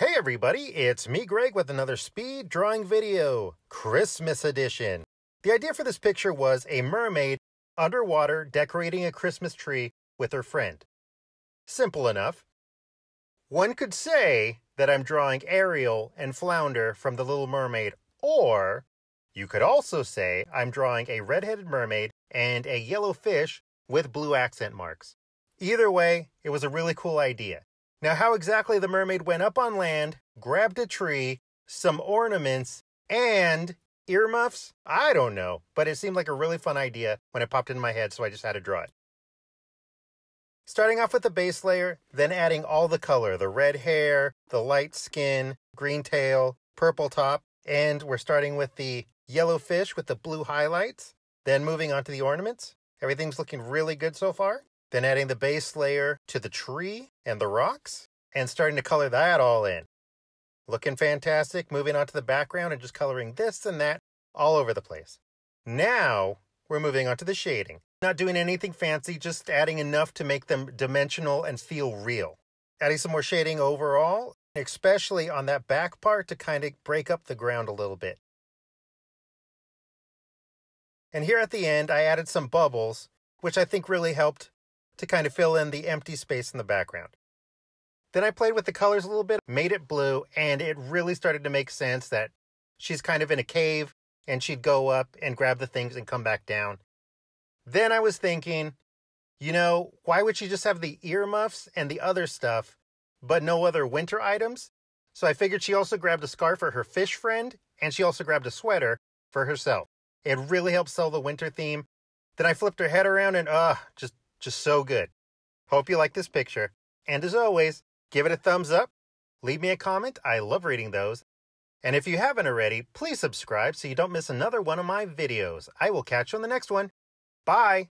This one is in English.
Hey everybody, it's me Greg with another speed drawing video, Christmas edition. The idea for this picture was a mermaid underwater decorating a Christmas tree with her friend. Simple enough. One could say that I'm drawing Ariel and Flounder from The Little Mermaid, or you could also say I'm drawing a red-headed mermaid and a yellow fish with blue accent marks. Either way, it was a really cool idea. Now, how exactly the mermaid went up on land, grabbed a tree, some ornaments, and earmuffs? I don't know, but it seemed like a really fun idea when it popped into my head, so I just had to draw it. Starting off with the base layer, then adding all the color the red hair, the light skin, green tail, purple top, and we're starting with the yellow fish with the blue highlights, then moving on to the ornaments. Everything's looking really good so far then adding the base layer to the tree and the rocks, and starting to color that all in. Looking fantastic, moving on to the background and just coloring this and that all over the place. Now, we're moving on to the shading. Not doing anything fancy, just adding enough to make them dimensional and feel real. Adding some more shading overall, especially on that back part to kind of break up the ground a little bit. And here at the end, I added some bubbles, which I think really helped to kind of fill in the empty space in the background. Then I played with the colors a little bit, made it blue, and it really started to make sense that she's kind of in a cave and she'd go up and grab the things and come back down. Then I was thinking, you know, why would she just have the earmuffs and the other stuff, but no other winter items? So I figured she also grabbed a scarf for her fish friend, and she also grabbed a sweater for herself. It really helped sell the winter theme. Then I flipped her head around and, uh, just just so good. Hope you like this picture. And as always, give it a thumbs up, leave me a comment, I love reading those. And if you haven't already, please subscribe so you don't miss another one of my videos. I will catch you on the next one. Bye!